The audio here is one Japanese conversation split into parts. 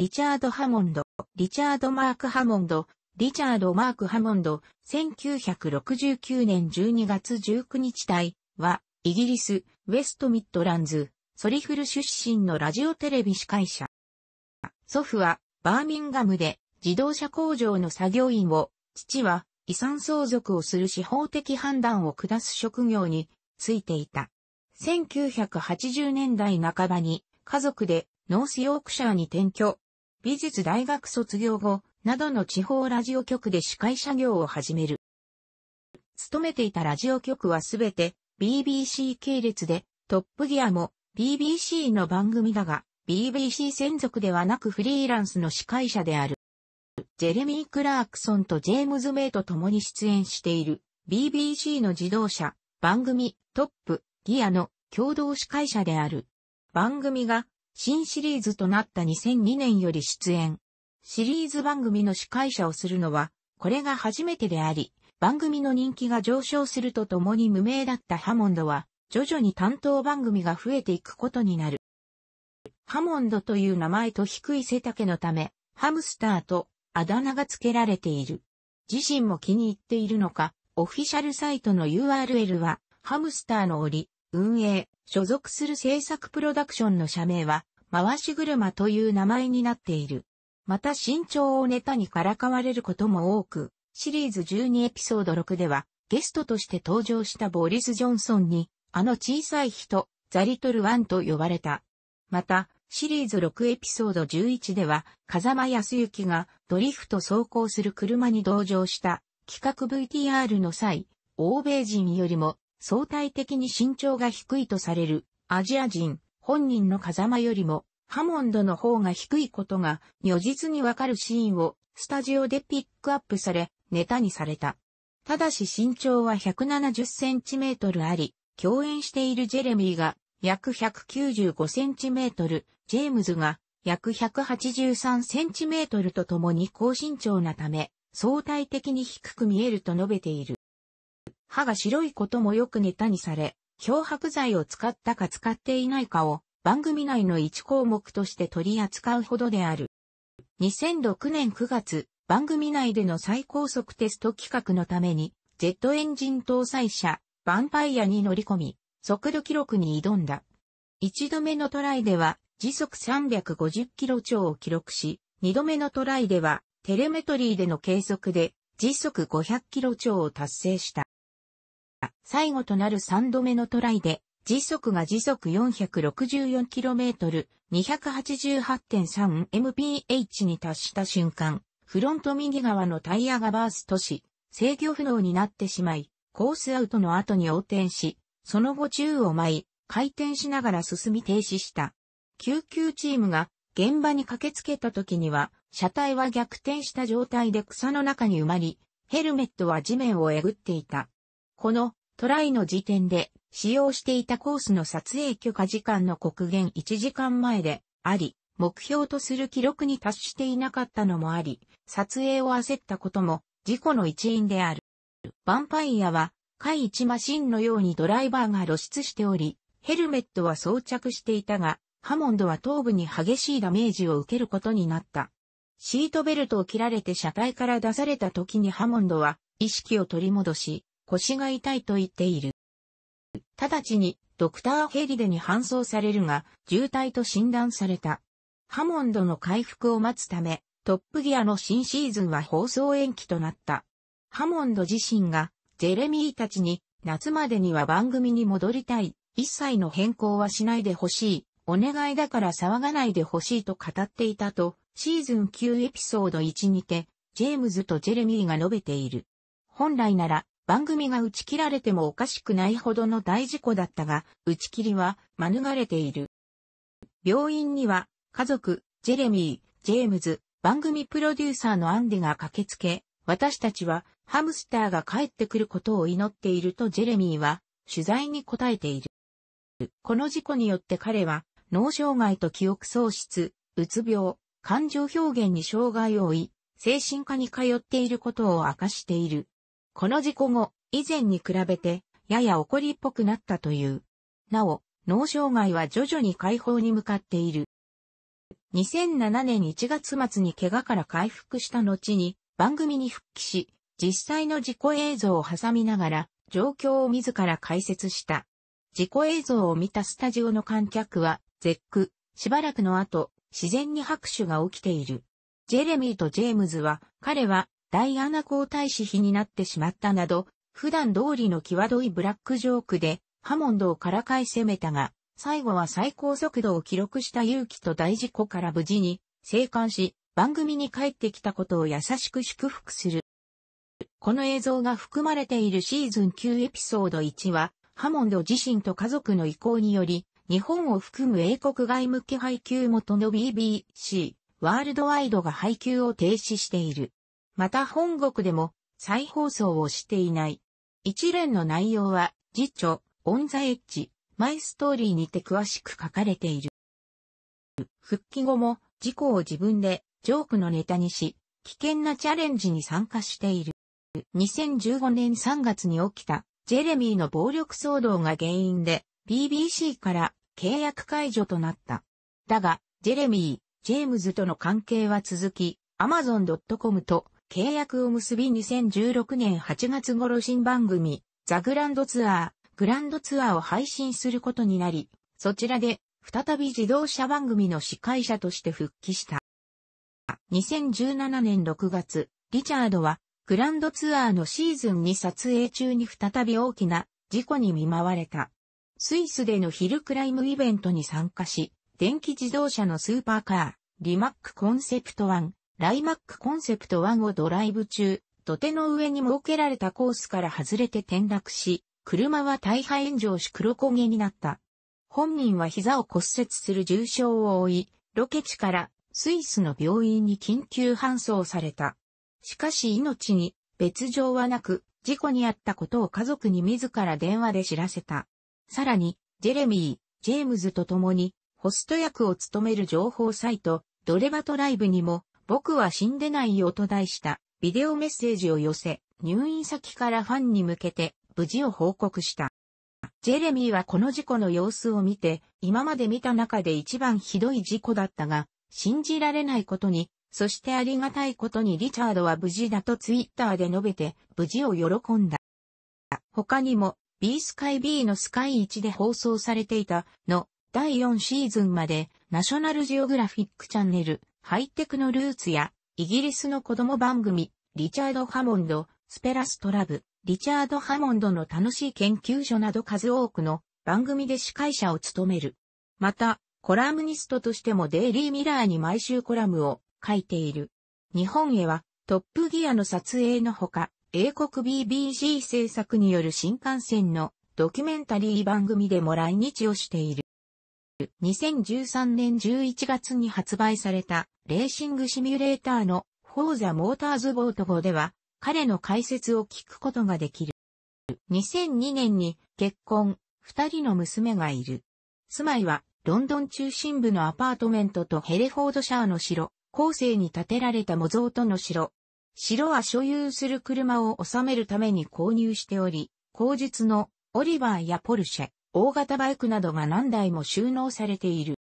リチャード・ハモンド、リチャード・マーク・ハモンド、リチャード・マーク・ハモンド、1969年12月19日隊は、イギリス、ウェストミッドランズ、ソリフル出身のラジオテレビ司会者。祖父は、バーミンガムで、自動車工場の作業員を、父は、遺産相続をする司法的判断を下す職業についていた。1980年代半ばに家族でノースヨークシャーに転居、美術大学卒業後、などの地方ラジオ局で司会者業を始める。勤めていたラジオ局はすべて BBC 系列で、トップギアも BBC の番組だが、BBC 専属ではなくフリーランスの司会者である。ジェレミー・クラークソンとジェームズ・メイと共に出演している BBC の自動車番組トップギアの共同司会者である。番組が新シリーズとなった2002年より出演。シリーズ番組の司会者をするのは、これが初めてであり、番組の人気が上昇するとともに無名だったハモンドは、徐々に担当番組が増えていくことになる。ハモンドという名前と低い背丈のため、ハムスターとあだ名が付けられている。自身も気に入っているのか、オフィシャルサイトの URL は、ハムスターの折、運営、所属する制作プロダクションの社名は、回し車という名前になっている。また身長をネタにからかわれることも多く、シリーズ12エピソード6では、ゲストとして登場したボリス・ジョンソンに、あの小さい人、ザリトル・ワンと呼ばれた。また、シリーズ6エピソード11では、風間康之がドリフト走行する車に同乗した企画 VTR の際、欧米人よりも相対的に身長が低いとされるアジア人、本人の風間よりも、ハモンドの方が低いことが、如実にわかるシーンを、スタジオでピックアップされ、ネタにされた。ただし身長は170センチメートルあり、共演しているジェレミーが約195センチメートル、ジェームズが約183センチメートルとともに高身長なため、相対的に低く見えると述べている。歯が白いこともよくネタにされ、漂白剤を使ったか使っていないかを番組内の1項目として取り扱うほどである。2006年9月、番組内での最高速テスト企画のために、ジェットエンジン搭載車、バンパイアに乗り込み、速度記録に挑んだ。一度目のトライでは、時速350キロ超を記録し、二度目のトライでは、テレメトリーでの計測で、時速500キロ超を達成した。最後となる3度目のトライで、時速が時速 464km288.3mph に達した瞬間、フロント右側のタイヤがバーストし、制御不能になってしまい、コースアウトの後に横転し、その後宙を舞い、回転しながら進み停止した。救急チームが現場に駆けつけた時には、車体は逆転した状態で草の中に埋まり、ヘルメットは地面をえぐっていた。このトライの時点で使用していたコースの撮影許可時間の刻限1時間前であり、目標とする記録に達していなかったのもあり、撮影を焦ったことも事故の一因である。ヴァンパイアは、回一マシンのようにドライバーが露出しており、ヘルメットは装着していたが、ハモンドは頭部に激しいダメージを受けることになった。シートベルトを切られて車体から出された時にハモンドは意識を取り戻し、腰が痛いと言っている。直ちにドクターヘリデに搬送されるが、重体と診断された。ハモンドの回復を待つため、トップギアの新シーズンは放送延期となった。ハモンド自身が、ジェレミーたちに、夏までには番組に戻りたい、一切の変更はしないでほしい、お願いだから騒がないでほしいと語っていたと、シーズン9エピソード1にて、ジェームズとジェレミーが述べている。本来なら、番組が打ち切られてもおかしくないほどの大事故だったが、打ち切りは免れている。病院には、家族、ジェレミー、ジェームズ、番組プロデューサーのアンディが駆けつけ、私たちはハムスターが帰ってくることを祈っているとジェレミーは取材に答えている。この事故によって彼は脳障害と記憶喪失、うつ病、感情表現に障害を負い、精神科に通っていることを明かしている。この事故後、以前に比べて、やや怒りっぽくなったという。なお、脳障害は徐々に解放に向かっている。2007年1月末に怪我から回復した後に、番組に復帰し、実際の事故映像を挟みながら、状況を自ら解説した。事故映像を見たスタジオの観客は、絶句、しばらくの後、自然に拍手が起きている。ジェレミーとジェームズは、彼はダイアナ皇太子妃になってしまったなど、普段通りの際どいブラックジョークで、ハモンドをからかい攻めたが、最後は最高速度を記録した勇気と大事故から無事に、生還し、番組に帰ってきたことを優しく祝福する。この映像が含まれているシーズン9エピソード1は、ハモンド自身と家族の意向により、日本を含む英国外務け配給元の BBC、ワールドワイドが配給を停止している。また本国でも再放送をしていない。一連の内容は、次著、オンザエッジ、マイストーリーにて詳しく書かれている。復帰後も、事故を自分で、ジョークのネタにし、危険なチャレンジに参加している。2015年3月に起きた、ジェレミーの暴力騒動が原因で、BBC から契約解除となった。だが、ジェレミー、ジェームズとの関係は続き、amazon.com と契約を結び2016年8月頃新番組、ザ・グランドツアー、グランドツアーを配信することになり、そちらで、再び自動車番組の司会者として復帰した。2017年6月、リチャードは、グランドツアーのシーズンに撮影中に再び大きな事故に見舞われた。スイスでのヒルクライムイベントに参加し、電気自動車のスーパーカー、リマックコンセプト1、ライマックコンセプト1をドライブ中、土手の上に設けられたコースから外れて転落し、車は大破炎上し黒焦げになった。本人は膝を骨折する重傷を負い、ロケ地からスイスの病院に緊急搬送された。しかし命に別状はなく、事故に遭ったことを家族に自ら電話で知らせた。さらに、ジェレミー、ジェームズと共に、ホスト役を務める情報サイト、ドレバトライブにも、僕は死んでないよと題したビデオメッセージを寄せ、入院先からファンに向けて無事を報告した。ジェレミーはこの事故の様子を見て、今まで見た中で一番ひどい事故だったが、信じられないことに、そしてありがたいことにリチャードは無事だとツイッターで述べて、無事を喜んだ。他にも、B スカイ B のスカイ1で放送されていたの第4シーズンまでナショナルジオグラフィックチャンネルハイテクのルーツや、イギリスの子供番組、リチャード・ハモンド、スペラストラブ、リチャード・ハモンドの楽しい研究所など数多くの番組で司会者を務める。また、コラムニストとしてもデイリーミラーに毎週コラムを書いている。日本へはトップギアの撮影のほか、英国 BBC 制作による新幹線のドキュメンタリー番組でも来日をしている。2013年11月に発売されたレーシングシミュレーターのフォーザモーターズボート号では彼の解説を聞くことができる。2002年に結婚、二人の娘がいる。住まいはロンドン中心部のアパートメントとヘレフォードシャーの城、後世に建てられた模造との城。城は所有する車を収めるために購入しており、後述のオリバーやポルシェ、大型バイクなどが何台も収納されている。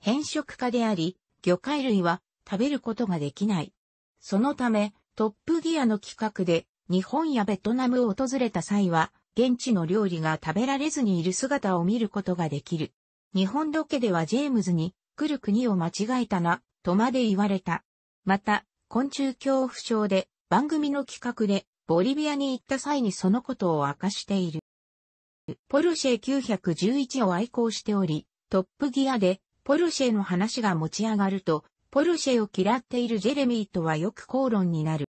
変色家であり、魚介類は食べることができない。そのため、トップギアの企画で、日本やベトナムを訪れた際は、現地の料理が食べられずにいる姿を見ることができる。日本ロケではジェームズに、来る国を間違えたな、とまで言われた。また、昆虫恐怖症で、番組の企画で、ボリビアに行った際にそのことを明かしている。ポルシェ911を愛好しており、トップギアでポルシェの話が持ち上がると、ポルシェを嫌っているジェレミーとはよく口論になる。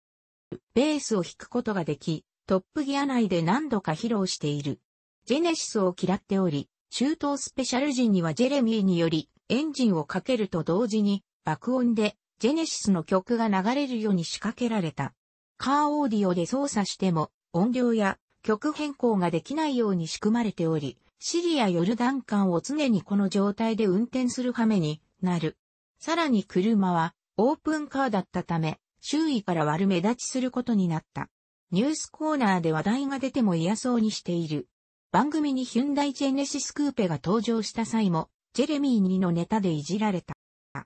ベースを弾くことができ、トップギア内で何度か披露している。ジェネシスを嫌っており、中東スペシャル時にはジェレミーによりエンジンをかけると同時に爆音でジェネシスの曲が流れるように仕掛けられた。カーオーディオで操作しても音量や曲変更ができないように仕組まれており、シリア・夜段ダン間を常にこの状態で運転する羽目になる。さらに車はオープンカーだったため、周囲から悪目立ちすることになった。ニュースコーナーで話題が出ても嫌そうにしている。番組にヒュンダイジェネシスクーペが登場した際も、ジェレミー2のネタでいじられた。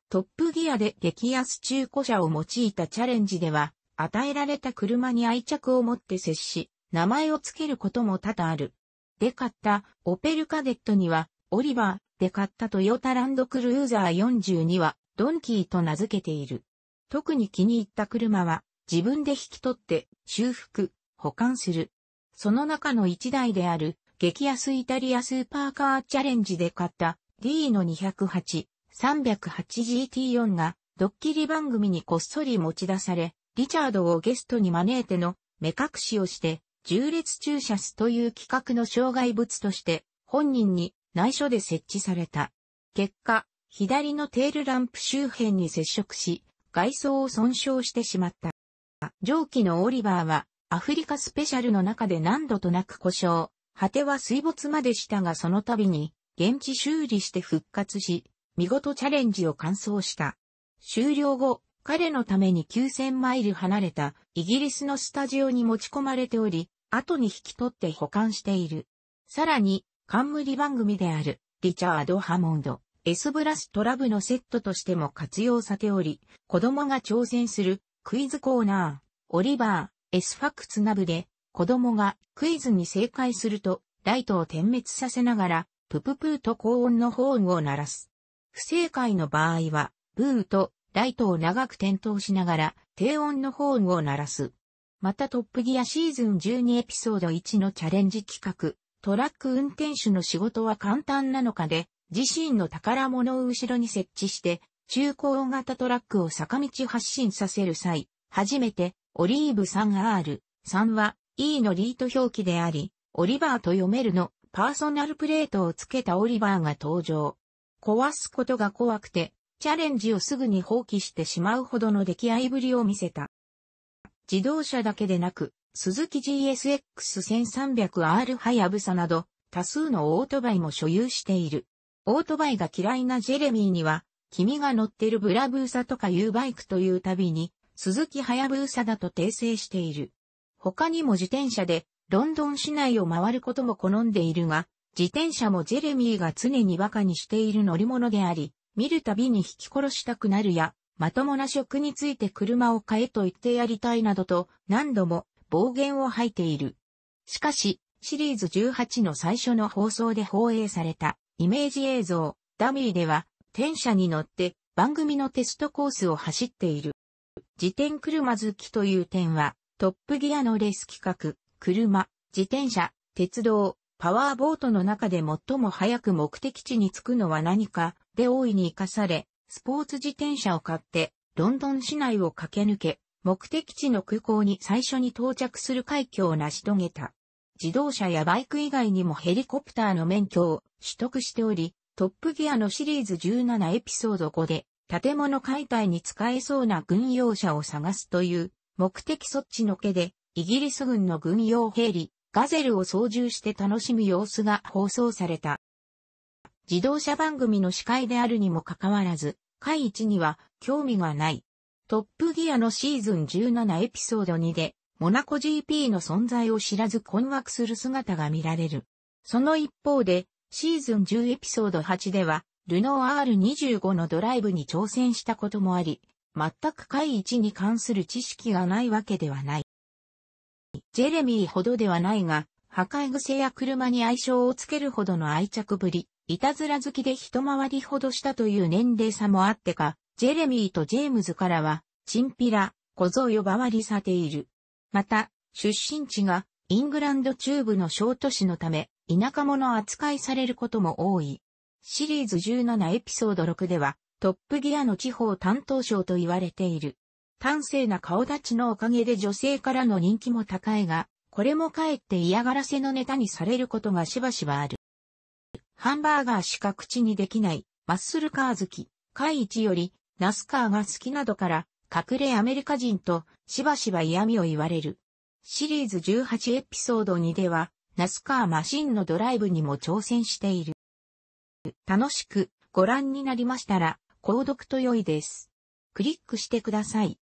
トップギアで激安中古車を用いたチャレンジでは、与えられた車に愛着を持って接し、名前を付けることも多々ある。デカッタ、オペルカデットには、オリバー、デカッタトヨタランドクルーザー42は、ドンキーと名付けている。特に気に入った車は、自分で引き取って、修復、保管する。その中の一台である、激安イタリアスーパーカーチャレンジで買った D の208、308GT4 がドッキリ番組にこっそり持ち出され、リチャードをゲストに招いての目隠しをして重列駐車スという規格の障害物として本人に内緒で設置された。結果、左のテールランプ周辺に接触し、外装を損傷してしまった。上記のオリバーはアフリカスペシャルの中で何度となく故障、果ては水没までしたがその度に現地修理して復活し、見事チャレンジを完走した。終了後、彼のために9000マイル離れたイギリスのスタジオに持ち込まれており、後に引き取って保管している。さらに、冠番組である、リチャード・ハモンド、エスブラストラブのセットとしても活用されており、子供が挑戦する、クイズコーナー、オリバー、エスファクツなどで、子供がクイズに正解すると、ライトを点滅させながら、プププーと高音のホーンを鳴らす。不正解の場合は、ブーとライトを長く点灯しながら、低音のホーンを鳴らす。またトップギアシーズン12エピソード1のチャレンジ企画、トラック運転手の仕事は簡単なのかで、自身の宝物を後ろに設置して、中高型トラックを坂道発進させる際、初めて、オリーブ 3R、3は E のリート表記であり、オリバーと読めるの、パーソナルプレートをつけたオリバーが登場。壊すことが怖くて、チャレンジをすぐに放棄してしまうほどの出来合いぶりを見せた。自動車だけでなく、スズキ GSX1300R ハヤブサなど、多数のオートバイも所有している。オートバイが嫌いなジェレミーには、君が乗ってるブラブーサとかいうバイクというたびに、鈴木ハヤブーサだと訂正している。他にも自転車で、ロンドン市内を回ることも好んでいるが、自転車もジェレミーが常に馬鹿にしている乗り物であり、見るたびに引き殺したくなるや、まともな職について車を買えと言ってやりたいなどと何度も暴言を吐いている。しかし、シリーズ18の最初の放送で放映されたイメージ映像、ダミーでは、転車に乗って番組のテストコースを走っている。自転車好きという点は、トップギアのレース企画、車、自転車、鉄道、パワーボートの中で最も早く目的地に着くのは何かで大いに活かされ、スポーツ自転車を買って、ロンドン市内を駆け抜け、目的地の空港に最初に到着する快挙を成し遂げた。自動車やバイク以外にもヘリコプターの免許を取得しており、トップギアのシリーズ17エピソード5で、建物解体に使えそうな軍用車を探すという目的そっちのけで、イギリス軍の軍用ヘリ、ガゼルを操縦して楽しむ様子が放送された。自動車番組の司会であるにもかかわらず、回一には興味がない。トップギアのシーズン17エピソード2で、モナコ GP の存在を知らず困惑する姿が見られる。その一方で、シーズン10エピソード8では、ルノー R25 のドライブに挑戦したこともあり、全く回一に関する知識がないわけではない。ジェレミーほどではないが、破壊癖や車に愛称をつけるほどの愛着ぶり、いたずら好きで一回りほどしたという年齢差もあってか、ジェレミーとジェームズからは、チンピラ、小僧呼ばわりされている。また、出身地がイングランド中部の小都市のため、田舎者扱いされることも多い。シリーズ17エピソード6では、トップギアの地方担当省と言われている。端正な顔立ちのおかげで女性からの人気も高いが、これもかえって嫌がらせのネタにされることがしばしばある。ハンバーガーしか口にできない、マッスルカー好き、海一より、ナスカーが好きなどから、隠れアメリカ人と、しばしば嫌味を言われる。シリーズ18エピソード2では、ナスカーマシンのドライブにも挑戦している。楽しくご覧になりましたら、購読と良いです。クリックしてください。